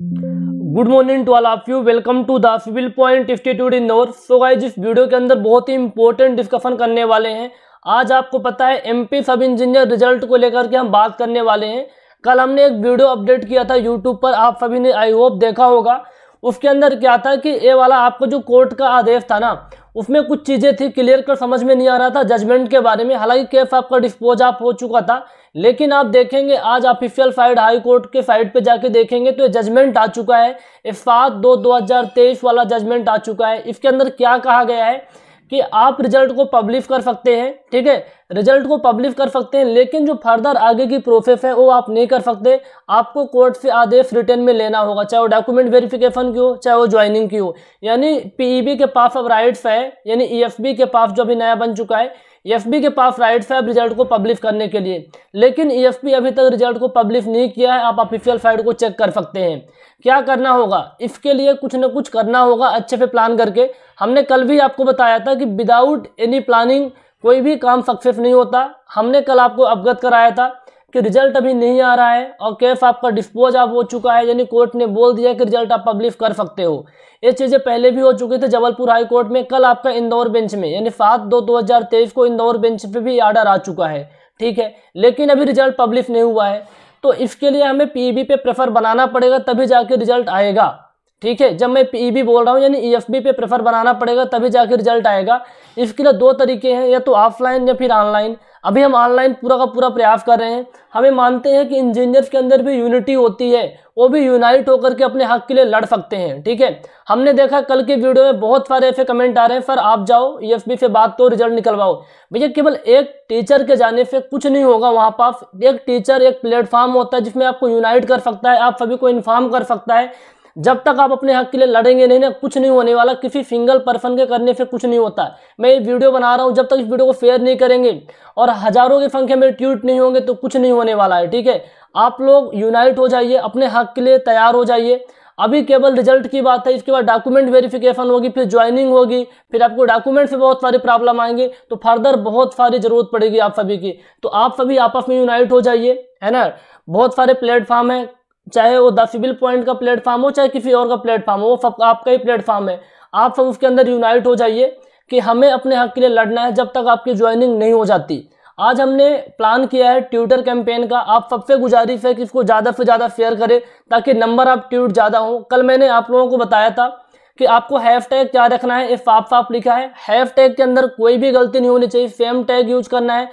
good morning to all of you welcome to the civil point institute in नोर so guys इस video के अंदर बहुत ही important discussion करने वाले हैं आज आपको पता है एमपी सब इंजीनियर रिजल्ट को लेकर के हम बात करने वाले हैं कल हमने एक वीडियो अपडेट किया था यूट्यूब पर आप सभी ने आई होप देखा होगा उसके अंदर क्या था कि ये वाला आपको जो कोर्ट का आदेश था ना उसमें कुछ चीज़ें थी क्लियर कर समझ में नहीं आ रहा था जजमेंट के बारे में हालांकि केस आपका डिस्पोज आप हो चुका था लेकिन आप देखेंगे आज ऑफिशियल साइड हाई कोर्ट के साइड पे जाके देखेंगे तो ये जजमेंट आ चुका है सात दो दो वाला जजमेंट आ चुका है इसके अंदर क्या कहा गया है कि आप रिजल्ट को पब्लिश कर सकते हैं ठीक है रिजल्ट को पब्लिश कर सकते हैं लेकिन जो फर्दर आगे की प्रोसेस है वो आप नहीं कर सकते आपको कोर्ट से आदेश रिटर्न में लेना होगा चाहे वो डॉक्यूमेंट वेरिफिकेशन की हो चाहे वो ज्वाइनिंग की हो यानी पीईबी e के पास अब राइट्स है यानी ई e के पास जो अभी नया बन चुका है ईएफबी e के पास राइट्स है अब रिजल्ट को पब्लिश करने के लिए लेकिन ई अभी तक रिजल्ट को पब्लिश नहीं किया है आप ऑफिशियल साइट को चेक कर सकते हैं क्या करना होगा इसके लिए कुछ ना कुछ करना होगा अच्छे से प्लान करके हमने कल भी आपको बताया था कि विदाउट एनी प्लानिंग कोई भी काम सक्सेस नहीं होता हमने कल आपको अवगत कराया था कि रिजल्ट अभी नहीं आ रहा है और केस आपका डिस्पोज आप हो चुका है यानी कोर्ट ने बोल दिया कि रिजल्ट आप पब्लिश कर सकते हो ये चीज़ें पहले भी हो चुकी थी जबलपुर हाई कोर्ट में कल आपका इंदौर बेंच में यानी सात दो दो हज़ार तेईस को इंदौर बेंच पे भी आर्डर आ चुका है ठीक है लेकिन अभी रिजल्ट पब्लिश नहीं हुआ है तो इसके लिए हमें पी e पे प्रेफर बनाना पड़ेगा तभी जाके रिजल्ट आएगा ठीक है जब मैं ई e बोल रहा हूँ यानी ई e पे प्रेफर बनाना पड़ेगा तभी जाके रिजल्ट आएगा इसके लिए दो तरीके हैं या तो ऑफलाइन या फिर ऑनलाइन अभी हम ऑनलाइन पूरा का पूरा प्रयास कर रहे हैं हमें मानते हैं कि इंजीनियर्स के अंदर भी यूनिटी होती है वो भी यूनाइट होकर के अपने हक के लिए लड़ सकते हैं ठीक है हमने देखा कल के वीडियो में बहुत सारे ऐसे कमेंट आ रहे हैं सर आप जाओ ई e से बात करो रिजल्ट निकलवाओ भैया केवल एक टीचर के जाने से कुछ नहीं होगा वहाँ पास एक टीचर एक प्लेटफॉर्म होता है जिसमें आपको यूनाइट कर सकता है आप सभी को इन्फॉर्म कर सकता है जब तक आप अपने हक के लिए लड़ेंगे नहीं ना कुछ नहीं होने वाला किसी सिंगल पर्सन के करने से कुछ नहीं होता मैं ये वीडियो बना रहा हूँ जब तक इस वीडियो को शेयर नहीं करेंगे और हज़ारों की संख्या में ट्वीट नहीं होंगे तो कुछ नहीं होने वाला है ठीक है आप लोग यूनाइट हो जाइए अपने हक के लिए तैयार हो जाइए अभी केवल रिजल्ट की बात है इसके बाद डॉक्यूमेंट वेरिफिकेशन होगी फिर ज्वाइनिंग होगी फिर आपको डॉक्यूमेंट से बहुत सारी प्रॉब्लम आएंगे तो फर्दर बहुत सारी जरूरत पड़ेगी आप सभी की तो आप सभी आपस में यूनाइट हो जाइए है ना बहुत सारे प्लेटफॉर्म है चाहे वो द सिविल पॉइंट का प्लेटफॉर्म हो चाहे किसी और का प्लेटफॉर्म हो वो आपका ही प्लेटफॉर्म है आप सब उसके अंदर यूनाइट हो जाइए कि हमें अपने हक के लिए लड़ना है जब तक आपकी ज्वाइनिंग नहीं हो जाती आज हमने प्लान किया है ट्विटर कैंपेन का आप सबसे गुजारिश है कि इसको ज़्यादा से ज़्यादा शेयर करें ताकि नंबर आप ट्वीट ज़्यादा हो कल मैंने आप लोगों को बताया था कि आपको हैफ टैग क्या रखना है ये साफ साफ लिखा है हैफ टैग के अंदर कोई भी गलती नहीं होनी चाहिए सेम टैग यूज करना है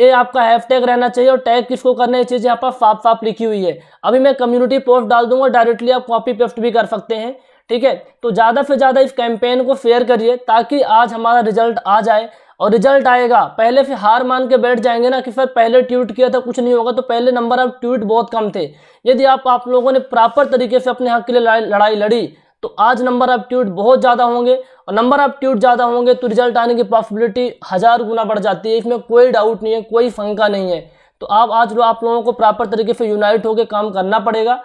ये आपका हैफ टैग रहना चाहिए और टैग किसको करना चाहिए यहाँ पर फाप फाप लिखी हुई है अभी मैं कम्युनिटी पोस्ट डाल दूंगा डायरेक्टली आप कॉपी पेस्ट भी कर सकते हैं ठीक है तो ज़्यादा से ज़्यादा इस कैंपेन को शेयर करिए ताकि आज हमारा रिजल्ट आ जाए और रिजल्ट आएगा पहले फिर हार मान के बैठ जाएंगे ना कि सर पहले ट्वीट किया था कुछ नहीं होगा तो पहले नंबर आप ट्वीट बहुत कम थे यदि आप आप लोगों ने प्रॉपर तरीके से अपने हक हाँ के लिए लड़ाई लड़ी तो आज नंबर ऑफ ट्यूट बहुत ज़्यादा होंगे और नंबर ऑफ़ ट्यूट ज़्यादा होंगे तो रिजल्ट आने की पॉसिबिलिटी हज़ार गुना बढ़ जाती है इसमें कोई डाउट नहीं है कोई फंका नहीं है तो आप आज लो आप लोगों को प्रॉपर तरीके से यूनाइट होकर काम करना पड़ेगा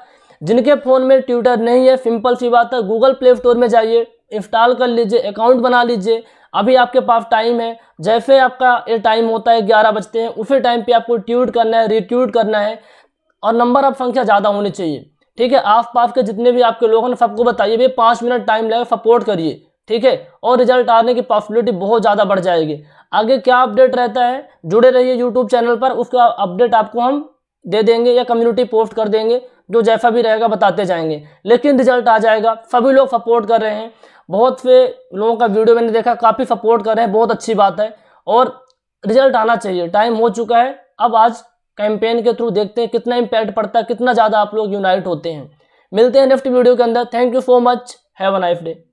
जिनके फ़ोन में ट्यूटर नहीं है सिंपल सी बात है गूगल प्ले स्टोर में जाइए इंस्टॉल कर लीजिए अकाउंट बना लीजिए अभी आपके पास टाइम है जैसे आपका ये टाइम होता है ग्यारह बजते हैं उसी टाइम पे आपको ट्यूट करना है रिट्यूट करना है और नंबर ऑफ संख्या ज़्यादा होनी चाहिए ठीक है आस पास के जितने भी आपके लोग हैं सबको बताइए भाई पाँच मिनट टाइम लगे सपोर्ट करिए ठीक है और रिजल्ट आने की पॉसिबिलिटी बहुत ज़्यादा बढ़ जाएगी आगे क्या अपडेट रहता है जुड़े रहिए यूट्यूब चैनल पर उसका अपडेट आपको हम दे देंगे या कम्युनिटी पोस्ट कर देंगे जो जैसा भी रहेगा बताते जाएंगे लेकिन रिजल्ट आ जाएगा सभी लोग सपोर्ट कर रहे हैं बहुत से लोगों का वीडियो मैंने देखा काफ़ी सपोर्ट कर रहे हैं बहुत अच्छी बात है और रिजल्ट आना चाहिए टाइम हो चुका है अब आज कैंपेन के थ्रू देखते हैं कितना इम्पैक्ट पड़ता है कितना ज़्यादा आप लोग यूनाइट होते हैं मिलते हैं नेक्स्ट वीडियो के अंदर thank you so much have a nice day